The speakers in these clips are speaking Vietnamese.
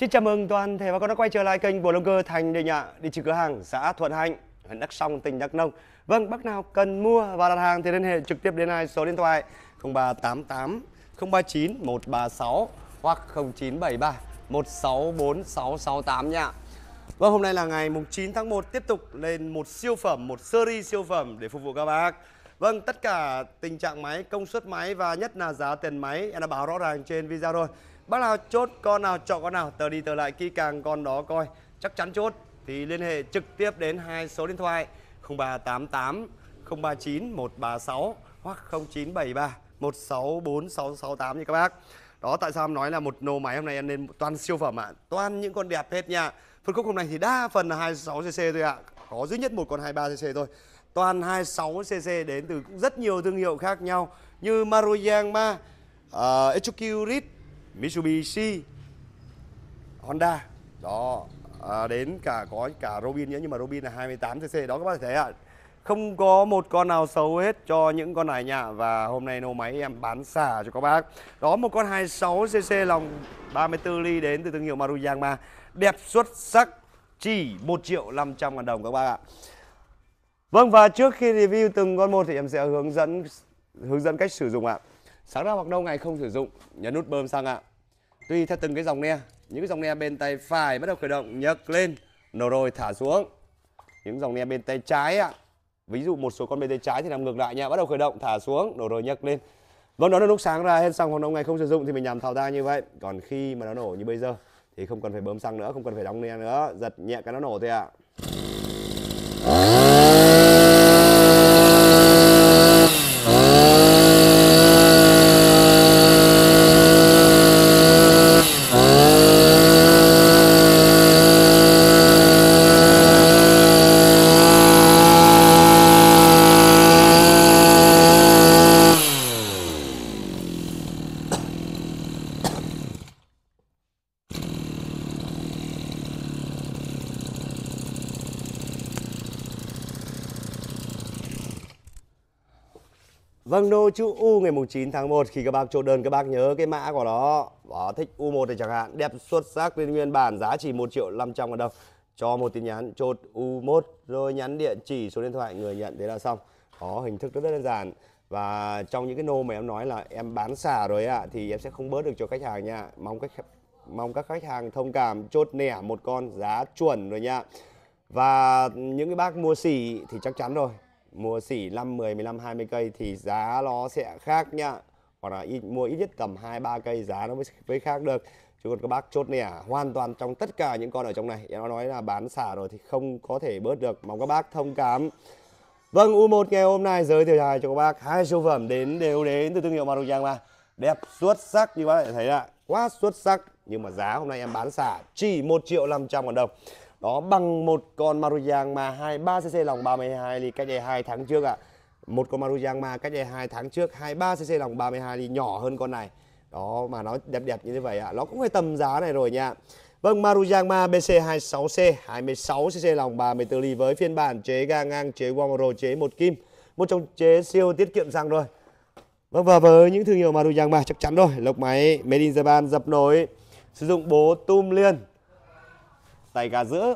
Xin chào mừng toàn thể bà con đã quay trở lại kênh Blogger Thành Đề Nhạ địa chỉ cửa hàng xã Thuận Hạnh, huyện Đắk Song, tỉnh Đắk Nông. Vâng, bác nào cần mua và đặt hàng thì liên hệ trực tiếp đến hai số điện thoại 0388 039 136 hoặc 0973 164668 nha. Vâng, hôm nay là ngày 9 tháng 1 tiếp tục lên một siêu phẩm, một series siêu phẩm để phục vụ các bác. Vâng, tất cả tình trạng máy, công suất máy và nhất là giá tiền máy em đã báo rõ ràng trên video rồi. Bác nào chốt con nào chọn con nào Tờ đi tờ lại kỹ càng con đó coi Chắc chắn chốt thì liên hệ trực tiếp đến hai số điện thoại 0388 039 136 hoặc 0973 164668 như các bác đó tại sao em nói là một nô máy hôm nay em nên toàn siêu phẩm ạ à. toàn những con đẹp hết nha phân khúc hôm nay thì đa phần là 26 cc thôi ạ à. có duy nhất một con 23 cc thôi toàn 26 cc đến từ rất nhiều thương hiệu khác nhau như Maruyama, uh, ờ, Echukirit, Mitsubishi Honda đó à, đến cả có cả Robin nhé nhưng mà Robin là 28 cc đó các bác thấy ạ không có một con nào xấu hết cho những con này nha và hôm nay nô máy em bán xả cho các bác đó một con 26 cc lòng 34 ly đến từ thương hiệu Maruyama đẹp xuất sắc chỉ 1 triệu 500 ngàn đồng các bác ạ Vâng và trước khi review từng con một thì em sẽ hướng dẫn hướng dẫn cách sử dụng ạ sáng ra hoặc lâu ngày không sử dụng nhấn nút bơm xăng ạ Tuy theo từng cái dòng ne những cái dòng ne bên tay phải bắt đầu khởi động nhấc lên nổ rồi thả xuống những dòng ne bên tay trái ạ ví dụ một số con bên tay trái thì làm ngược lại nha bắt đầu khởi động thả xuống nổ rồi nhấc lên vâng đó là lúc sáng ra hết xăng hoặc lâu ngày không sử dụng thì mình làm thao tác như vậy còn khi mà nó nổ như bây giờ thì không cần phải bơm xăng nữa không cần phải đóng ne nữa giật nhẹ cái nó nổ thôi ạ chữ U ngày mùng 9 tháng 1 khi các bác chốt đơn các bác nhớ cái mã của nó. Đó, thích U1 thì chẳng hạn, đẹp xuất sắc lên nguyên bản giá chỉ 1 triệu 500 ngàn đồng. Cho một tin nhắn chốt U1 rồi nhắn địa chỉ số điện thoại người nhận thế là xong. Có hình thức rất, rất đơn giản. Và trong những cái nô mà em nói là em bán xả rồi ạ thì em sẽ không bớt được cho khách hàng nha. Mong các mong các khách hàng thông cảm chốt nẻ một con giá chuẩn rồi nha. Và những cái bác mua xỉ thì chắc chắn rồi mua xỉ 5, 10, 15, 20 cây thì giá nó sẽ khác nhá hoặc là ít, mua ít nhất tầm 2, 3 cây giá nó mới, mới khác được chứ còn các bác chốt nẻ hoàn toàn trong tất cả những con ở trong này nó nói là bán xả rồi thì không có thể bớt được mong các bác thông cảm Vâng, U1 ngày hôm nay giới thiệu dài cho các bác hai siêu phẩm đến đều đến từ thương hiệu Maru Giang mà đẹp xuất sắc như các bạn thấy ạ, quá xuất sắc nhưng mà giá hôm nay em bán xả chỉ 1 triệu 500 ngàn đồng đó bằng một con Maruyang mà 23 cc lòng 32 ly cách đây 2 tháng trước ạ. À. Một con Maruyang mà cách đây 2 tháng trước 23 cc lòng 32 ly nhỏ hơn con này. Đó mà nó đẹp đẹp như thế vậy ạ. À. Nó cũng hơi tầm giá này rồi nha. Vâng, Maruyama BC26C 26cc lòng 34 ly với phiên bản chế ga ngang, chế Wamoro, chế một kim. Một trong chế siêu tiết kiệm xăng rồi. Vâng và với những thương hiệu Maruyama chắc chắn rồi, lốc máy Made in Japan dập nổi, sử dụng bố tum liên tay gà giữa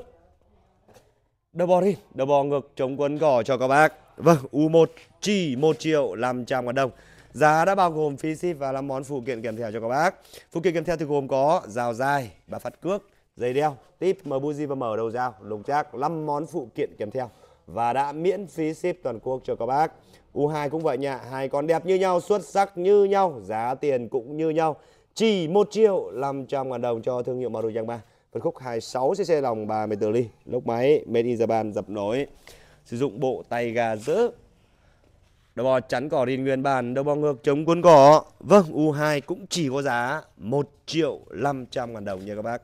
Đờ bò đi, đờ bò ngược chống quấn gò cho các bác Vâng, U1 chỉ 1 triệu 500 ngàn đồng Giá đã bao gồm phí ship và là món phụ kiện kèm theo cho các bác Phụ kiện kèm theo thì gồm có rào dài, và phát cước, dây đeo, tip, mờ buji và mở đầu dao, lồng chác 5 món phụ kiện kèm theo Và đã miễn phí ship toàn quốc cho các bác U2 cũng vậy nha, hai con đẹp như nhau, xuất sắc như nhau, giá tiền cũng như nhau Chỉ 1 triệu 500 ngàn đồng cho thương hiệu Maru Yangma phân khúc 26cc lòng 30 tờ ly, lốc máy made in Japan dập nối, sử dụng bộ tay gà giữ. Đầu bò chắn cỏ riêng nguyên bản, đầu bò ngược chống cuốn cỏ. Vâng, U2 cũng chỉ có giá 1 triệu 500 ngàn đồng nha các bác.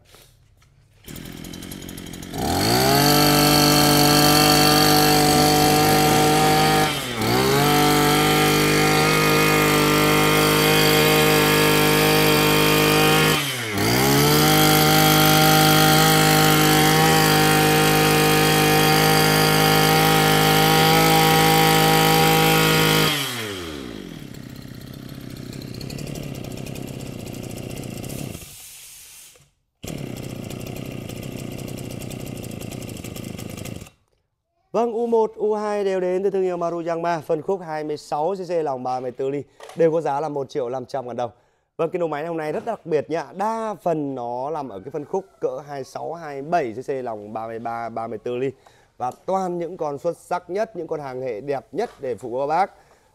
U1, U2 đều đến từ thương hiệu Maruyama. Phân khúc 26cc lòng 34 ly đều có giá là 1 triệu 500 ngàn đồng. Vâng, cái nồi máy này hôm nay rất đặc biệt nhá. Đa phần nó nằm ở cái phân khúc cỡ 26, 27 cc lòng 33, 34 ly và toàn những con xuất sắc nhất, những con hàng hệ đẹp nhất để phục vụ các bác.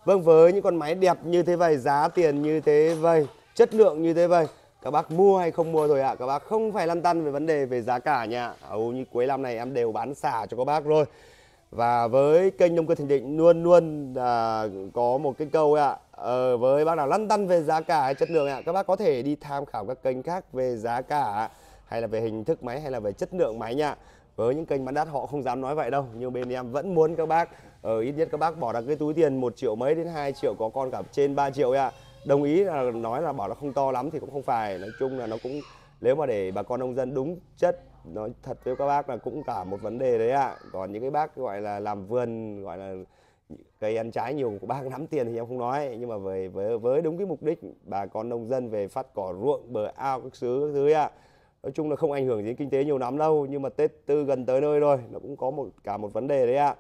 Vâng, với những con máy đẹp như thế vậy, giá tiền như thế vậy, chất lượng như thế vậy, các bác mua hay không mua rồi ạ à? các bác không phải lăn tăn về vấn đề về giá cả nha hầu như cuối năm này em đều bán xả cho các bác rồi và với kênh nông cơ thành định luôn luôn là có một cái câu ạ ờ, với bác nào lăn tăn về giá cả hay chất lượng ạ các bác có thể đi tham khảo các kênh khác về giá cả hay là về hình thức máy hay là về chất lượng máy nha với những kênh bán đắt họ không dám nói vậy đâu nhưng bên em vẫn muốn các bác ở ờ, ít nhất các bác bỏ ra cái túi tiền một triệu mấy đến 2 triệu có con cả trên 3 triệu ạ đồng ý là nói là bảo nó không to lắm thì cũng không phải nói chung là nó cũng nếu mà để bà con nông dân đúng chất nói thật với các bác là cũng cả một vấn đề đấy ạ à. còn những cái bác gọi là làm vườn gọi là cây ăn trái nhiều của bác nắm tiền thì em không nói nhưng mà về với với đúng cái mục đích bà con nông dân về phát cỏ ruộng bờ ao các xứ các thứ ạ à. nói chung là không ảnh hưởng đến kinh tế nhiều lắm đâu nhưng mà tết tư gần tới nơi rồi nó cũng có một cả một vấn đề đấy ạ à.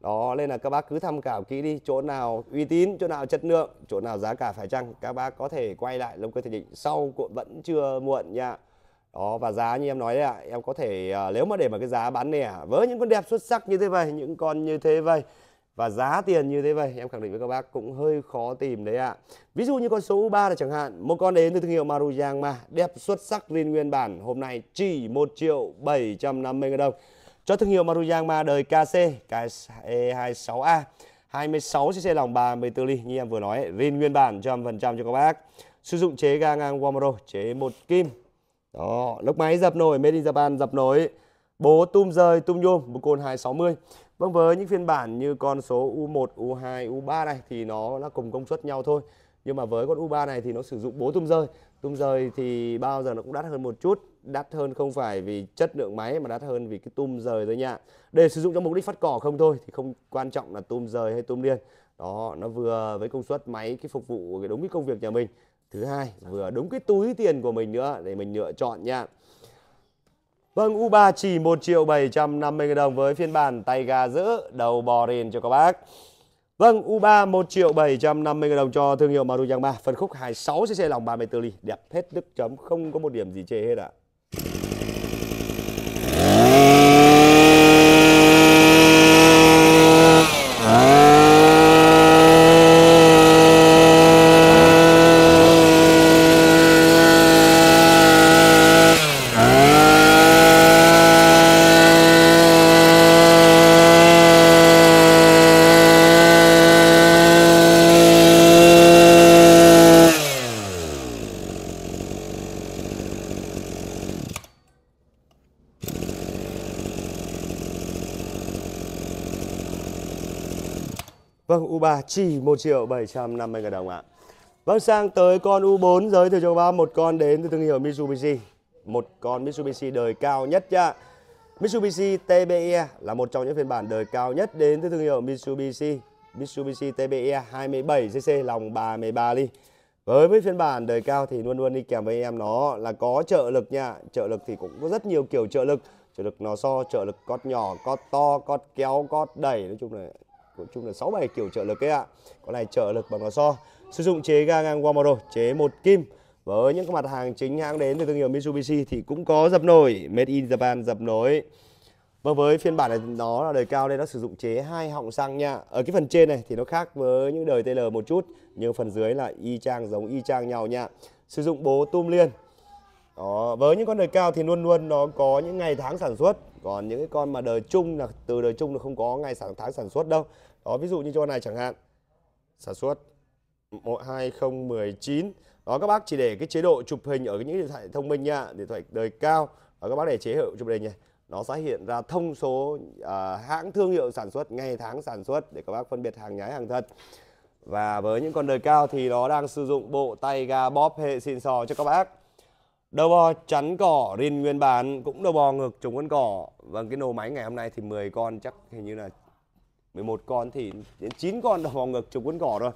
đó nên là các bác cứ tham khảo kỹ đi chỗ nào uy tín chỗ nào chất lượng chỗ nào giá cả phải chăng các bác có thể quay lại lông cơ thể định sau cũng vẫn chưa muộn nha đó và giá như em nói đấy ạ em có thể à, nếu mà để mà cái giá bán nè với những con đẹp xuất sắc như thế vậy những con như thế vậy và giá tiền như thế vậy em khẳng định với các bác cũng hơi khó tìm đấy ạ ví dụ như con số U3 là chẳng hạn một con đến từ thương hiệu Maruyang mà đẹp xuất sắc riêng nguyên bản hôm nay chỉ 1 triệu 750 ngàn đồng cho thương hiệu Maruyang ma đời KC KE26A 26cc lòng 34 ly như em vừa nói riêng nguyên bản trăm phần trăm cho các bác sử dụng chế ga ngang Wamaro chế một kim đó, lốc máy dập nổi, Made in Japan dập nổi. Bố tum rời, tum nhôm, một côn 260. Vâng, với những phiên bản như con số U1, U2, U3 này thì nó là cùng công suất nhau thôi. Nhưng mà với con U3 này thì nó sử dụng bố tum rời Tum rời thì bao giờ nó cũng đắt hơn một chút. Đắt hơn không phải vì chất lượng máy mà đắt hơn vì cái tum rời thôi nha. Để sử dụng cho mục đích phát cỏ không thôi thì không quan trọng là tum rời hay tum liên Đó, nó vừa với công suất máy cái phục vụ cái đúng cái công việc nhà mình thứ hai vừa đúng cái túi tiền của mình nữa để mình lựa chọn nha Vâng, u ba chỉ một triệu bảy trăm năm 750 đồng với phiên bản tay ga giữ, đầu bò rền cho các bác. Vâng, u ba một triệu bảy trăm năm 750 đồng cho thương hiệu Maruyama, phân khúc hai 26cc lòng ba mươi bốn ly, đẹp hết đức chấm, không có một điểm gì chê hết ạ. À. chỉ 1 triệu 750 ngàn đồng ạ. Vâng, sang tới con U4 giới thiệu cho các bác một con đến từ thương hiệu Mitsubishi. Một con Mitsubishi đời cao nhất nhá. Mitsubishi TBE là một trong những phiên bản đời cao nhất đến từ thương hiệu Mitsubishi. Mitsubishi TBE 27cc lòng 33 ly. Với với phiên bản đời cao thì luôn luôn đi kèm với em nó là có trợ lực nha. Trợ lực thì cũng có rất nhiều kiểu trợ lực. Trợ lực nó so, trợ lực cót nhỏ, cót to, cót kéo, cót đẩy. Nói chung là cũng chung là 67 kiểu trợ lực ấy ạ. Con này trợ lực bằng lò xo. Sử dụng chế ga ngang Wamoro, chế một kim. Với những cái mặt hàng chính hãng đến từ thương hiệu Mitsubishi thì cũng có dập nổi, made in Japan dập nổi. Và vâng, với phiên bản này nó là đời cao nên nó sử dụng chế hai họng xăng nha. Ở cái phần trên này thì nó khác với những đời TL một chút, nhưng phần dưới là y chang giống y chang nhau nha. Sử dụng bố tum liên. Đó, với những con đời cao thì luôn luôn nó có những ngày tháng sản xuất còn những cái con mà đời chung là từ đời chung là không có ngày sản tháng sản xuất đâu đó ví dụ như cho này chẳng hạn sản xuất 2019 đó các bác chỉ để cái chế độ chụp hình ở những điện thoại thông minh nha điện thoại đời cao và các bác để chế hiệu chụp hình nha, nó sẽ hiện ra thông số à, hãng thương hiệu sản xuất ngày tháng sản xuất để các bác phân biệt hàng nhái hàng thật và với những con đời cao thì nó đang sử dụng bộ tay ga bóp hệ xịn sò cho các bác Đầu bò chắn cỏ riêng nguyên bản cũng đầu bò ngược trồng con cỏ. Và vâng, cái nổ máy ngày hôm nay thì 10 con chắc hình như là 11 con thì đến 9 con đầu bò ngược trồng con cỏ rồi.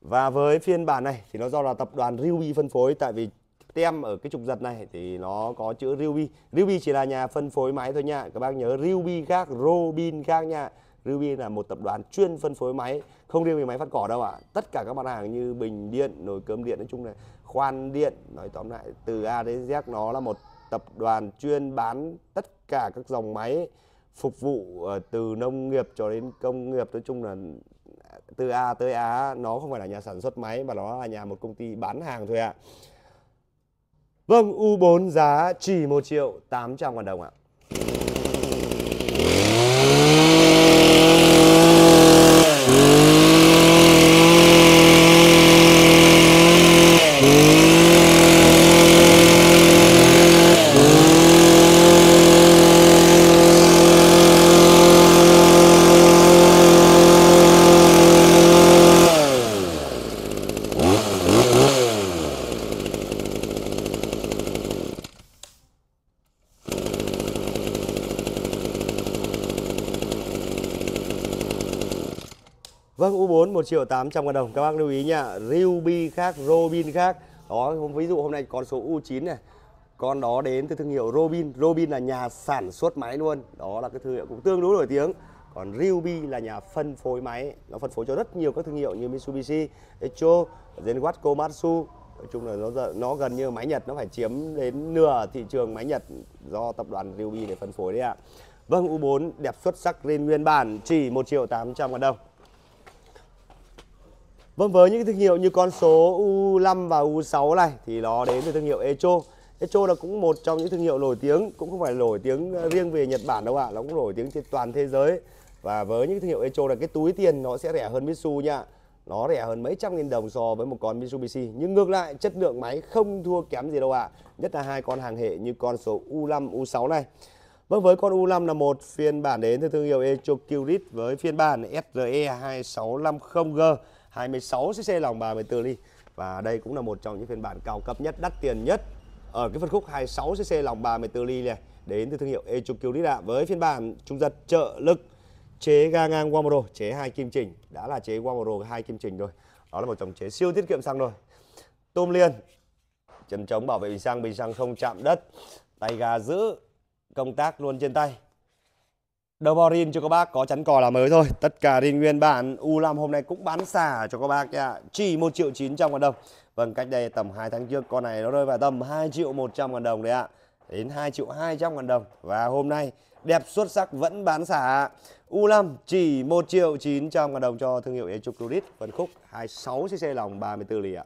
Và với phiên bản này thì nó do là tập đoàn Ruby phân phối tại vì tem ở cái trục giật này thì nó có chữ Ruby. Ruby chỉ là nhà phân phối máy thôi nha. Các bác nhớ Ruby khác, Robin khác nha. Ruby là một tập đoàn chuyên phân phối máy, không riêng về máy phát cỏ đâu ạ. À. Tất cả các mặt hàng như bình điện, nồi cơm điện nói chung là khoan điện nói tóm lại từ A đến Z nó là một tập đoàn chuyên bán tất cả các dòng máy phục vụ ờ, từ nông nghiệp cho đến công nghiệp nói chung là ờ, từ A tới Á nó không phải là nhà sản xuất máy mà nó là nhà một công ty bán hàng thôi ạ. À. Vâng, U4 giá chỉ 1 triệu 800 ngàn đồng ạ. À. 1 triệu 800 ngàn đồng các bác lưu ý nhá. Ruby khác Robin khác đó ví dụ hôm nay con số U9 này con đó đến từ thương hiệu Robin Robin là nhà sản xuất máy luôn đó là cái thương hiệu cũng tương đối nổi tiếng còn Ruby là nhà phân phối máy nó phân phối cho rất nhiều các thương hiệu như Mitsubishi Echo Zenwatt Komatsu nói chung là nó nó gần như máy Nhật nó phải chiếm đến nửa thị trường máy Nhật do tập đoàn Ruby để phân phối đấy ạ. À. Vâng U4 đẹp xuất sắc lên nguyên bản chỉ 1 triệu 800 ngàn đồng. Vâng với những thương hiệu như con số U5 và U6 này thì nó đến từ thương hiệu Echo. Echo là cũng một trong những thương hiệu nổi tiếng, cũng không phải nổi tiếng ờ, riêng về Nhật Bản đâu ạ, à. nó cũng nổi tiếng trên toàn thế giới. Và với những thương hiệu Echo là cái túi tiền nó sẽ rẻ hơn Mitsubishi nha. Nó rẻ hơn mấy trăm nghìn đồng so với một con Mitsubishi Nhưng ngược lại chất lượng máy không thua kém gì đâu ạ à. Nhất là hai con hàng hệ như con số U5, U6 này Vâng với con U5 là một phiên bản đến từ thương hiệu Echo Curit Với phiên bản SRE 2650G 26 cc lòng bà 14 ly và đây cũng là một trong những phiên bản cao cấp nhất đắt tiền nhất ở cái phân khúc 26 cc lòng bà 14 ly này đến từ thương hiệu Echocurit ạ với phiên bản trung giật trợ lực chế ga ngang Wamoro chế hai kim chỉnh đã là chế Wamoro hai kim chỉnh rồi đó là một dòng chế siêu tiết kiệm xăng rồi tôm liền chân chống bảo vệ bình xăng bình xăng không chạm đất tay ga giữ công tác luôn trên tay Đầu bò rin cho các bác có chắn cò là mới thôi Tất cả rin nguyên bản U5 hôm nay cũng bán xả cho các bác nha Chỉ 1 triệu 900 ngàn đồng Vâng cách đây tầm 2 tháng trước con này nó rơi vào tầm 2 triệu 100 ngàn đồng đấy ạ Đến 2 triệu 200 ngàn đồng Và hôm nay đẹp xuất sắc vẫn bán xả U5 chỉ 1 triệu 900 ngàn đồng cho thương hiệu Electrocredit Phân khúc 26cc lòng 34 lì ạ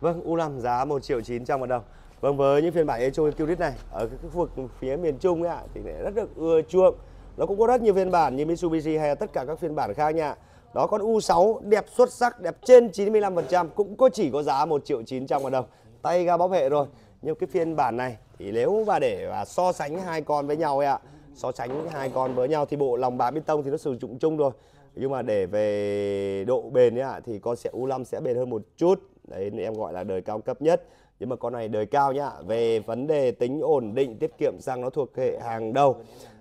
Vâng, U5 giá 1 triệu 900 000 đồng. Vâng, với những phiên bản Echo Qrit này ở cái khu vực phía miền Trung ấy ạ thì lại rất được ưa chuộng. Nó cũng có rất nhiều phiên bản như Mitsubishi hay là tất cả các phiên bản khác nha. Đó con U6 đẹp xuất sắc, đẹp trên 95% cũng có chỉ có giá 1 triệu 900 000 đồng. Tay ga bóp hệ rồi. Nhưng cái phiên bản này thì nếu mà để mà so sánh hai con với nhau ấy ạ, so sánh hai con với nhau thì bộ lòng bám bê tông thì nó sử dụng chung rồi. Nhưng mà để về độ bền ấy ạ thì con sẽ U5 sẽ bền hơn một chút đấy em gọi là đời cao cấp nhất nhưng mà con này đời cao nhá về vấn đề tính ổn định tiết kiệm xăng nó thuộc hệ hàng đầu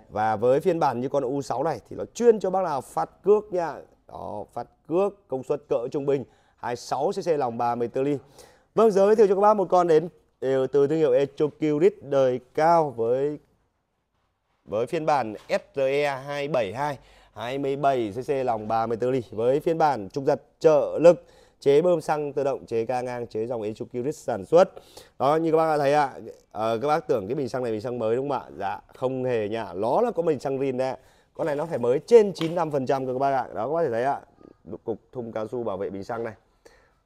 và với phiên bản như con U6 này thì nó chuyên cho bác nào phát cước nha đó phát cước công suất cỡ trung bình 26 cc lòng 34 ly vâng giới thiệu cho các bác một con đến ừ, từ thương hiệu Echocurit đời cao với với phiên bản SRE 272 27 cc lòng 34 ly với phiên bản trục giật trợ lực chế bơm xăng tự động chế ca ngang chế dòng Echukiris sản xuất đó như các bác đã thấy ạ à, các bác tưởng cái bình xăng này bình xăng mới đúng không ạ dạ không hề nhả nó là có bình xăng rin đấy con này nó phải mới trên 95% trăm các bác ạ đó các bác thể thấy ạ cục thùng cao su bảo vệ bình xăng này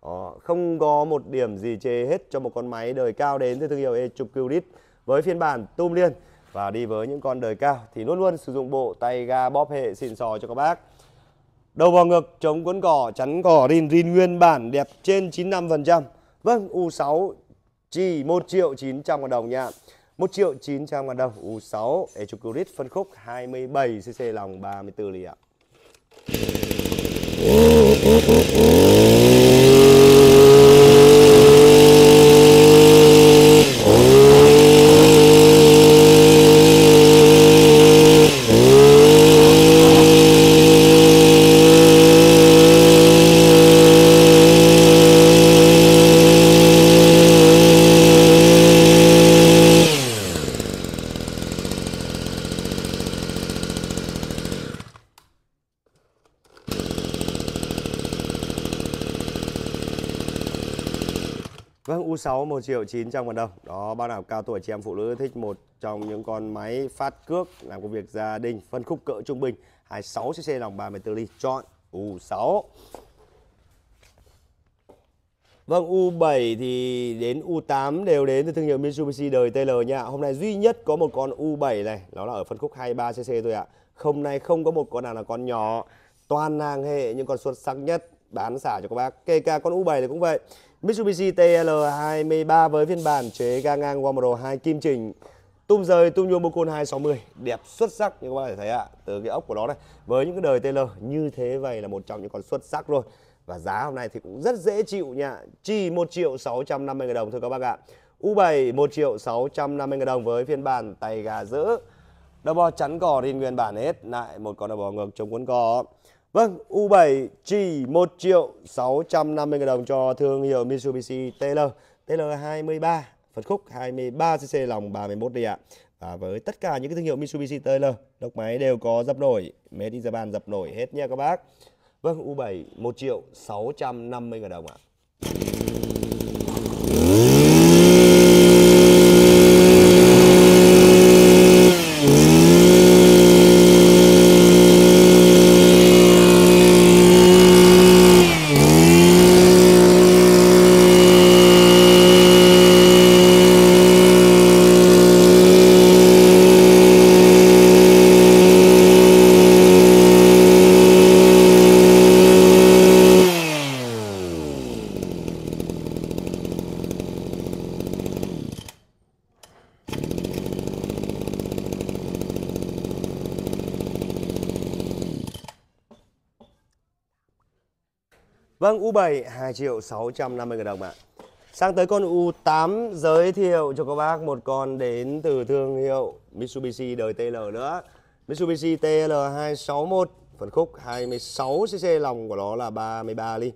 đó, không có một điểm gì chê hết cho một con máy đời cao đến từ thương hiệu Echukiris với phiên bản tum liên và đi với những con đời cao thì luôn luôn sử dụng bộ tay ga bóp hệ xịn sò cho các bác Đầu vào ngực chống cuốn cỏ, chắn cỏ rin rin nguyên bản đẹp trên 95%. Vâng, U6 chỉ 1 triệu 900 ngàn đồng nha. 1 triệu 900 ngàn đồng U6 Echocurit phân khúc 27 cc lòng 34 lì ạ. 6 1 triệu 900 ngàn đồng Đó bác nào cao tuổi chị em phụ nữ thích một trong những con máy phát cước Làm công việc gia đình phân khúc cỡ trung bình 26cc lòng 34 ly chọn U6 Vâng, U7 thì đến U8 đều đến từ thương hiệu Mitsubishi đời TL nha. Hôm nay duy nhất có một con U7 này, nó là ở phân khúc 23cc thôi ạ. Hôm nay không có một con nào là con nhỏ, toàn hàng hệ nhưng còn xuất sắc nhất bán xả cho các bác. Kể cả con U7 này cũng vậy. Mitsubishi TL23 với phiên bản chế ga ngang Wamro 2 kim chỉnh tung rời tung Tumio Mokon 260 đẹp xuất sắc như các bạn có thể thấy ạ từ cái ốc của nó này với những cái đời TL như thế vậy là một trong những con xuất sắc luôn và giá hôm nay thì cũng rất dễ chịu nha chỉ 1 triệu 650 ngàn đồng thôi các bạn ạ U7 1 triệu 650 ngàn đồng với phiên bản tay gà giữ đầu bò chắn cỏ riêng nguyên bản hết lại một con đầu bò ngược chống cuốn cỏ. Vâng, U7 chỉ 1 triệu 650 000 đồng cho thương hiệu Mitsubishi TL, TL23, phân khúc 23cc lòng 31 đi ạ. Và với tất cả những cái thương hiệu Mitsubishi TL, đốc máy đều có dập nổi, made in Japan dập nổi hết nha các bác. Vâng, U7 1 triệu 650 000 đồng ạ. U7 2 triệu 650 ngàn đồng ạ. Sang tới con U8 giới thiệu cho các bác một con đến từ thương hiệu Mitsubishi đời TL nữa. Mitsubishi TL261 phân khúc 26cc lòng của nó là 33 ly.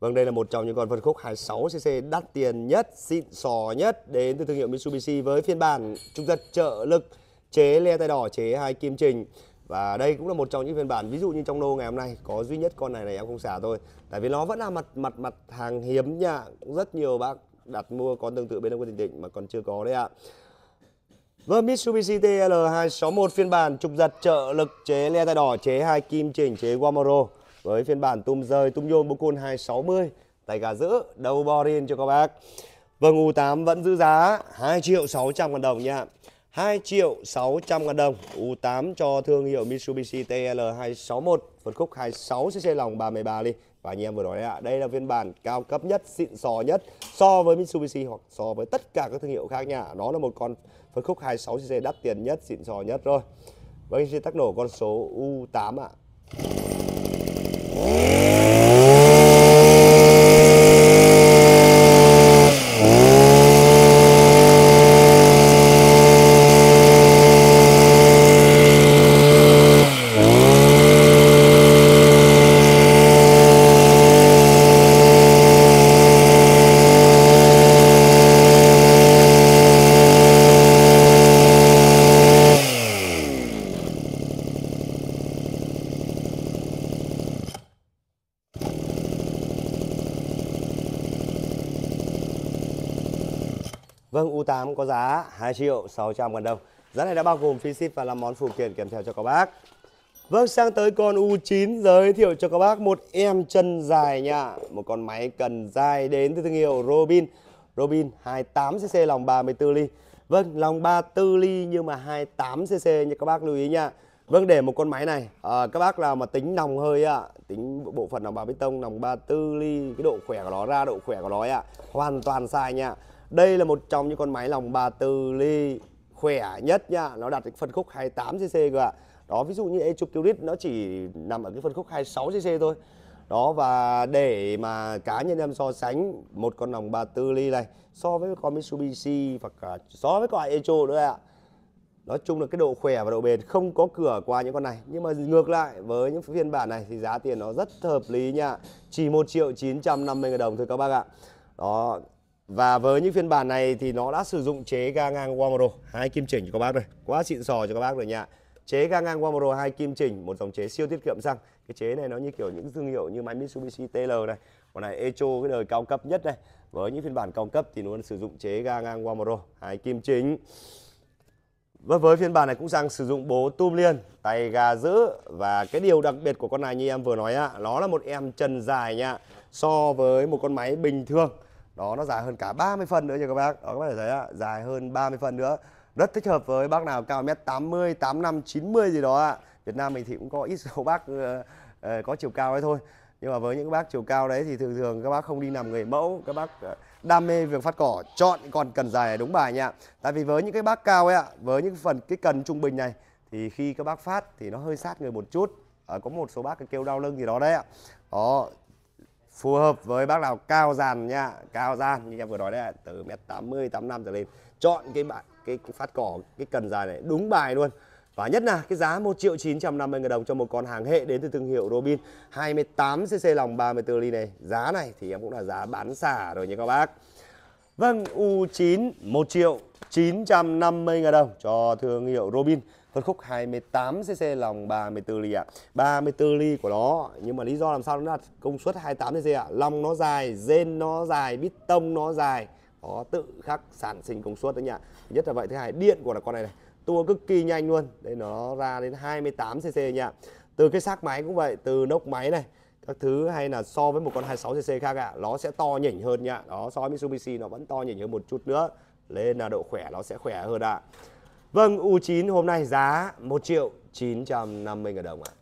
Vâng, đây là một trong những con phân khúc 26cc đắt tiền nhất, xịn sò nhất đến từ thương hiệu Mitsubishi với phiên bản trung thật trợ lực chế le tay đỏ, chế hai kim trình. Và đây cũng là một trong những phiên bản ví dụ như trong lô ngày hôm nay có duy nhất con này này em không xả thôi tại vì nó vẫn là mặt mặt mặt hàng hiếm nha rất nhiều bác đặt mua con tương tự bên ông tình Thịnh mà còn chưa có đấy ạ Vâng, Mitsubishi TL261 phiên bản trục giật trợ lực chế le tay đỏ, chế hai kim chỉnh, chế Wamoro với phiên bản tum rơi, tum nhôm Bocon 260, tay gà giữ, đầu borin cho các bác. Vâng, U8 vẫn giữ giá 2 triệu 600 ngàn đồng nha. 2 triệu 600 ngàn đồng U8 cho thương hiệu Mitsubishi TL261 phân khúc 26cc lòng 33 ly và anh em vừa nói đấy ạ à, đây là phiên bản cao cấp nhất xịn sò nhất so với Mitsubishi hoặc so với tất cả các thương hiệu khác nha nó là một con phân khúc 26cc đắt tiền nhất xịn sò nhất rồi vâng xin tắc nổ con số U8 ạ à. 2 triệu 600 ngàn đồng. Giá này đã bao gồm phí ship và là món phụ kiện kèm theo cho các bác. Vâng, sang tới con U9 giới thiệu cho các bác một em chân dài nha. Một con máy cần dài đến từ thương hiệu Robin. Robin 28cc lòng 34 ly. Vâng, lòng 34 ly nhưng mà 28cc nha các bác lưu ý nha. Vâng, để một con máy này, à, các bác nào mà tính nòng hơi ạ, à, tính bộ phận nòng bằng bê tông, nòng 34 ly, cái độ khỏe của nó ra, độ khỏe của nó ạ, à, hoàn toàn sai nha đây là một trong những con máy lòng bà từ ly khỏe nhất nha nó đạt được phân khúc 28cc cơ ạ đó ví dụ như Etupurit nó chỉ nằm ở cái phân khúc 26cc thôi đó và để mà cá nhân em so sánh một con lòng bà tư ly này so với con Mitsubishi hoặc so với con Echo nữa ạ nói chung là cái độ khỏe và độ bền không có cửa qua những con này nhưng mà ngược lại với những phiên bản này thì giá tiền nó rất hợp lý nha chỉ một triệu chín trăm năm mươi đồng thôi các bác ạ đó và với những phiên bản này thì nó đã sử dụng chế ga ngang Wamoro, hai kim chỉnh cho các bác rồi. Quá xịn sò cho các bác rồi nha. Chế ga ngang Wamoro hai kim chỉnh, một dòng chế siêu tiết kiệm xăng. Cái chế này nó như kiểu những thương hiệu như máy Mitsubishi TL này, còn này Echo cái đời cao cấp nhất này. Với những phiên bản cao cấp thì nó sử dụng chế ga ngang Wamoro hai kim chỉnh. Và vâng, với phiên bản này cũng sang sử dụng bố tum liên, tay gà giữ và cái điều đặc biệt của con này như em vừa nói á, nó là một em chân dài nha. So với một con máy bình thường đó nó dài hơn cả 30 phân nữa nha các bác đó các bác thể thấy ạ dài hơn 30 phân nữa rất thích hợp với bác nào cao mét 80 85 90 gì đó ạ Việt Nam mình thì cũng có ít số bác ờ, ờ, có chiều cao ấy thôi nhưng mà với những bác chiều cao đấy thì thường thường các bác không đi làm người mẫu các bác ờ, đam mê việc phát cỏ chọn còn cần dài đúng bài nha tại vì với những cái bác cao ấy ạ với những phần cái cần trung bình này thì khi các bác phát thì nó hơi sát người một chút à, có một số bác kêu đau lưng gì đó đấy ạ đó phù hợp với bác nào cao dàn nha cao dàn như em vừa nói đấy từ mét tám mươi tám năm trở lên chọn cái bạn cái, cái phát cỏ cái cần dài này đúng bài luôn và nhất là cái giá 1 triệu 950 ngàn đồng cho một con hàng hệ đến từ thương hiệu Robin 28cc lòng 34 ly này Giá này thì em cũng là giá bán xả rồi nhé các bác Vâng U9 1 triệu 950 ngàn đồng cho thương hiệu Robin phân khúc 28cc lòng 34 ly ạ 34 ly của nó nhưng mà lý do làm sao nó đạt công suất 28cc ạ lòng nó dài rên nó dài bít tông nó dài nó tự khắc sản sinh công suất đấy nhỉ nhất là vậy thứ hai điện của là con này này tua cực kỳ nhanh luôn đây nó ra đến 28cc nhỉ từ cái xác máy cũng vậy từ nốc máy này các thứ hay là so với một con 26cc khác ạ à, nó sẽ to nhỉnh hơn nhá đó so với Mitsubishi nó vẫn to nhỉnh hơn một chút nữa nên là độ khỏe nó sẽ khỏe hơn ạ à. Vâng, U9 hôm nay giá 1 triệu 950 ngàn đồng ạ.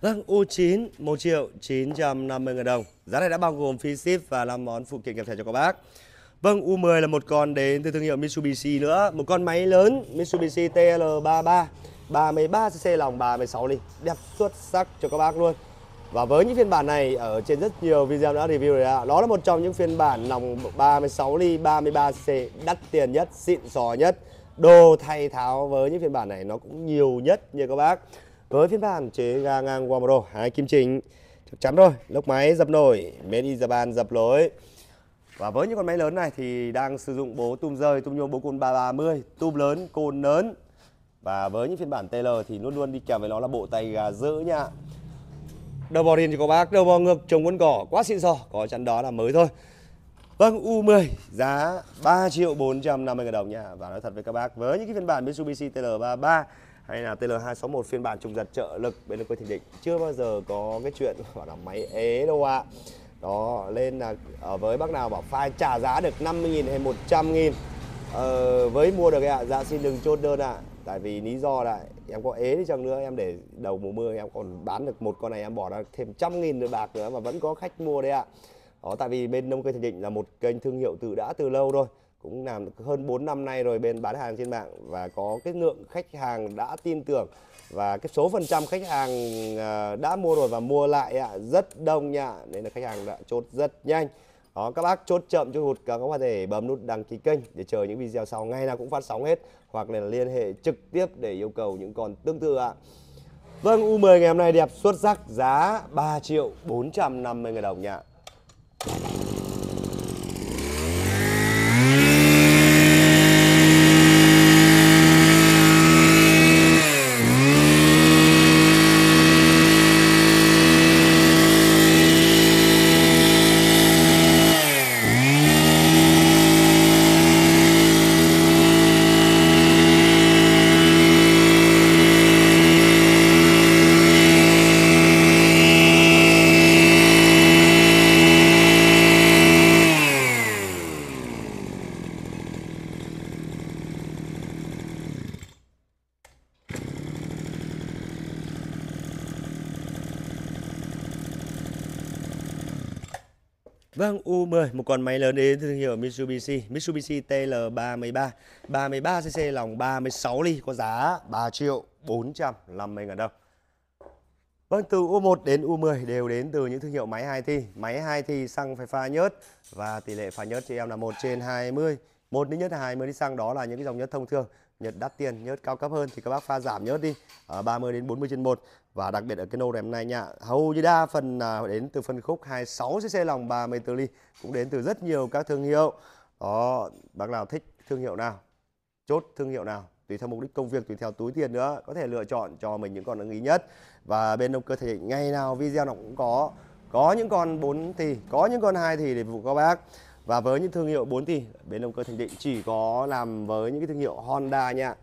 Vâng, U9 1 triệu 950 ngàn đồng. Giá này đã bao gồm phí ship và 5 món phụ kiện kèm theo cho các bác. Vâng, U10 là một con đến từ thương hiệu Mitsubishi nữa. Một con máy lớn Mitsubishi TL33. 33cc lòng 36 ly. Đẹp xuất sắc cho các bác luôn. Và với những phiên bản này ở trên rất nhiều video đã review rồi ạ. Đó là một trong những phiên bản lòng 36 ly 33cc đắt tiền nhất, xịn sò nhất. Đồ thay tháo với những phiên bản này nó cũng nhiều nhất nha các bác với phiên bản chế ga ngang Wamuro hai kim chỉnh chắc chắn rồi lốc máy dập nổi made Japan dập lối và với những con máy lớn này thì đang sử dụng bố tum rơi tum nhôm bố côn 330 tum lớn côn lớn và với những phiên bản TL thì luôn luôn đi kèm với nó là bộ tay gà giữ nha đầu bò riêng cho các bác đầu bò ngược trồng quân cỏ quá xịn sò có chắn đó là mới thôi Vâng, U10 giá 3 triệu 450 ngàn đồng nha Và nói thật với các bác Với những cái phiên bản Mitsubishi TL33 hay là TL261 phiên bản trùng giật trợ lực bên lực quay Thịnh Định chưa bao giờ có cái chuyện gọi là máy ế đâu ạ đó lên là ở ờ, với bác nào bảo file trả giá được 50.000 hay 100.000 ờ, với mua được ạ dạ xin đừng chốt đơn ạ tại vì lý do là em có ế đi chăng nữa em để đầu mùa mưa em còn bán được một con này em bỏ ra thêm trăm nghìn bạc nữa mà vẫn có khách mua đấy ạ đó tại vì bên nông cây Thịnh Định là một kênh thương hiệu từ đã từ lâu rồi cũng làm được hơn 4 năm nay rồi bên bán hàng trên mạng và có cái lượng khách hàng đã tin tưởng và cái số phần trăm khách hàng à, đã mua rồi và mua lại ạ rất đông nha nên là khách hàng đã chốt rất nhanh đó các bác chốt chậm chốt hụt các bác có thể bấm nút đăng ký kênh để chờ những video sau ngay nào cũng phát sóng hết hoặc là liên hệ trực tiếp để yêu cầu những con tương tự ạ Vâng U10 ngày hôm nay đẹp xuất sắc giá 3 triệu 450 000 đồng nha con máy lớn đến thương hiệu Mitsubishi Mitsubishi TL33 33cc lòng 36 ly có giá 3 triệu 450 ngàn đồng Vâng, từ U1 đến U10 đều đến từ những thương hiệu máy 2 thi Máy 2 thi xăng phải pha nhớt và tỷ lệ pha nhớt chị em là 1 trên 20 một đến nhớt hai mới đi xăng đó là những cái dòng nhớt thông thường nhớt đắt tiền nhớt cao cấp hơn thì các bác pha giảm nhớt đi ở 30 đến 40 trên một và đặc biệt ở cái nô rèm này nha hầu như đa phần đến từ phân khúc 26 cc lòng 34 ly cũng đến từ rất nhiều các thương hiệu đó bác nào thích thương hiệu nào chốt thương hiệu nào tùy theo mục đích công việc tùy theo túi tiền nữa có thể lựa chọn cho mình những con ưng ý nhất và bên động cơ thể ngày nào video nó cũng có có những con 4 thì có những con hai thì để phục các bác và với những thương hiệu 4 tỷ, bên động cơ Thành Định chỉ có làm với những cái thương hiệu Honda nha.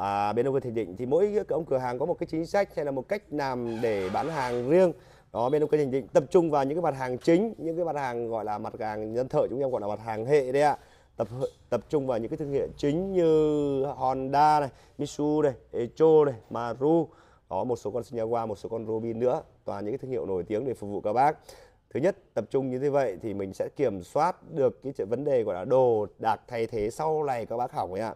À, bên động cơ Thành Định thì mỗi ông cửa hàng có một cái chính sách hay là một cách làm để bán hàng riêng. Đó, bên động cơ Thành Định tập trung vào những cái mặt hàng chính, những cái mặt hàng gọi là mặt hàng dân thợ chúng em gọi là mặt hàng hệ đấy ạ. Tập tập trung vào những cái thương hiệu chính như Honda này, Mitsubishi này, Echo này, Maru, có một số con qua một số con Robin nữa, toàn những cái thương hiệu nổi tiếng để phục vụ các bác thứ nhất tập trung như thế vậy thì mình sẽ kiểm soát được cái vấn đề gọi là đồ đạc thay thế sau này các bác hỏng ấy ạ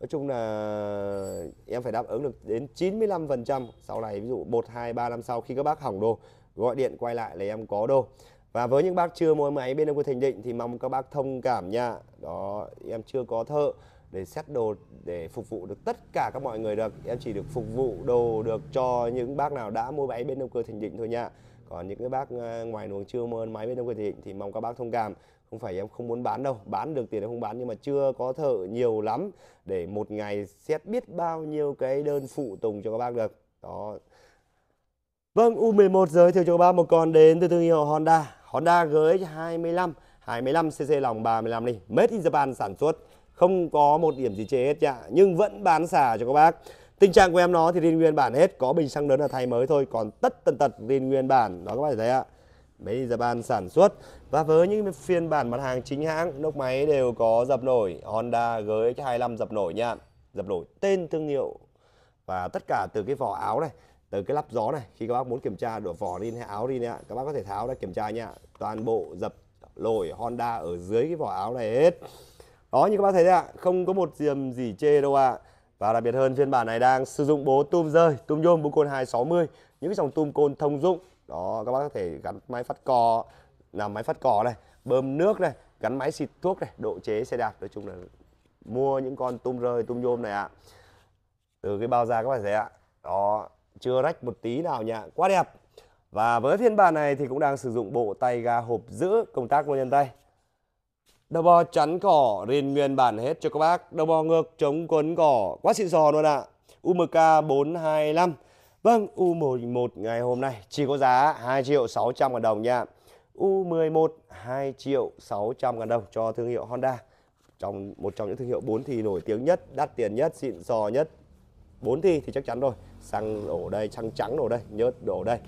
nói chung là em phải đáp ứng được đến 95% sau này ví dụ 1, 2, 3 năm sau khi các bác hỏng đồ gọi điện quay lại là em có đồ và với những bác chưa mua máy bên em của Thành Định thì mong các bác thông cảm nha đó em chưa có thợ để xét đồ để phục vụ được tất cả các mọi người được em chỉ được phục vụ đồ được cho những bác nào đã mua máy bên động cơ Thành Định thôi nha còn những cái bác ờ, ngoài luồng chưa mua máy bên đông quyền định thì mong các bác thông cảm không phải em không muốn bán đâu bán được tiền em không bán nhưng mà chưa có thợ nhiều lắm để một ngày xét biết bao nhiêu cái đơn phụ tùng cho các bác được đó vâng U11 giới thiệu cho các bác một con đến từ thương hiệu Honda Honda GX25 25cc lòng 35 đi made in Japan sản xuất không có một điểm gì chế hết nhá nhưng vẫn bán xả cho các bác Tình trạng của em nó thì riêng nguyên bản hết, có bình xăng lớn là thay mới thôi, còn tất tần tật riêng nguyên bản. Đó các bạn thấy ạ. Made giờ Japan sản xuất và với những phiên bản mặt hàng chính hãng, lốc máy đều có dập nổi Honda GX25 dập nổi nha. Dập nổi tên thương hiệu và tất cả từ cái vỏ áo này từ cái lắp gió này khi các bác muốn kiểm tra đổ vỏ đi hay áo đi nha, các bác có thể tháo ra kiểm tra nha toàn bộ dập lồi Honda ở dưới cái vỏ áo này hết đó như các bác thấy ạ không có một diềm gì chê đâu ạ à. Và đặc biệt hơn phiên bản này đang sử dụng bố tum rơi, tum nhôm, bô côn 260, những cái dòng tum côn thông dụng. Đó các bác có thể gắn máy phát cò, làm máy phát cò này, bơm nước này, gắn máy xịt thuốc này, độ chế xe đạp nói chung là mua những con tum rơi, tum nhôm này ạ. Từ cái bao da các bạn thấy ạ. Đó, chưa rách một tí nào nhá, quá đẹp. Và với phiên bản này thì cũng đang sử dụng bộ tay ga hộp giữ công tác vô nhân tay đầu bò chắn cỏ rền nguyên bản hết cho các bác. Đầu bò ngược chống cuốn cỏ. Quá xịn sò luôn ạ. À. UMK 425. Vâng, U11 ngày hôm nay chỉ có giá 2 triệu 600 ngàn đồng nha. U11 2 triệu 600 ngàn đồng cho thương hiệu Honda. Trong một trong những thương hiệu 4 thì nổi tiếng nhất, đắt tiền nhất, xịn sò nhất. 4 thì thì chắc chắn rồi. Xăng đổ đây, xăng trắng đổ đây, nhớt đổ đây.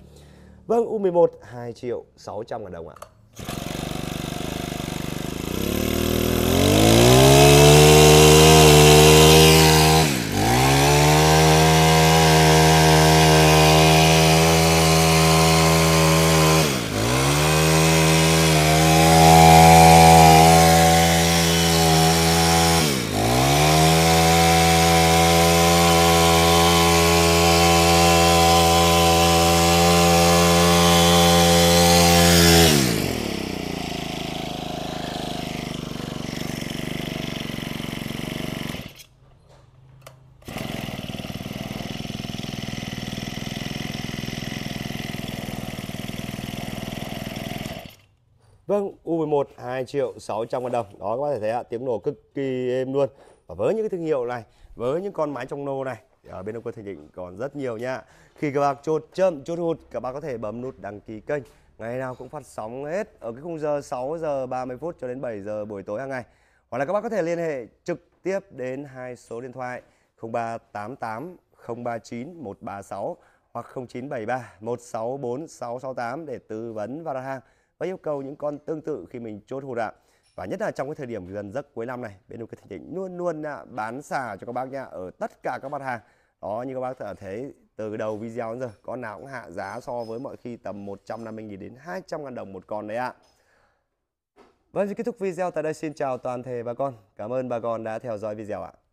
Vâng, U11 2 triệu 600 ngàn đồng ạ. À. Vâng, U11 2 triệu 600 ngàn đồng. Đó các bạn thấy ạ, tiếng nổ cực kỳ êm luôn. Và với những cái thương hiệu này, với những con máy trong nô này ở bên Đông Quân Thịnh Định còn rất nhiều nha. Khi các bạn chốt chậm, chốt hụt, các bạn có thể bấm nút đăng ký kênh. Ngày nào cũng phát sóng hết ở cái khung giờ 6 giờ 30 phút cho đến 7 giờ buổi tối hàng ngày. Hoặc là các bạn có thể liên hệ trực tiếp đến hai số điện thoại 0388 039 136 hoặc 0973 164 668 để tư vấn và đặt hàng và yêu cầu những con tương tự khi mình chốt hồ ạ. Và nhất là trong cái thời điểm gần giấc cuối năm này, bên Nuôi Thịnh Định luôn luôn à, bán xà cho các bác nha ở tất cả các mặt hàng. Đó như các bác thấy từ đầu video đến giờ, con nào cũng hạ giá so với mọi khi tầm 150.000 đến 200.000 đồng một con đấy ạ. Vâng, kết thúc video tại đây. Xin chào toàn thể bà con. Cảm ơn bà con đã theo dõi video ạ.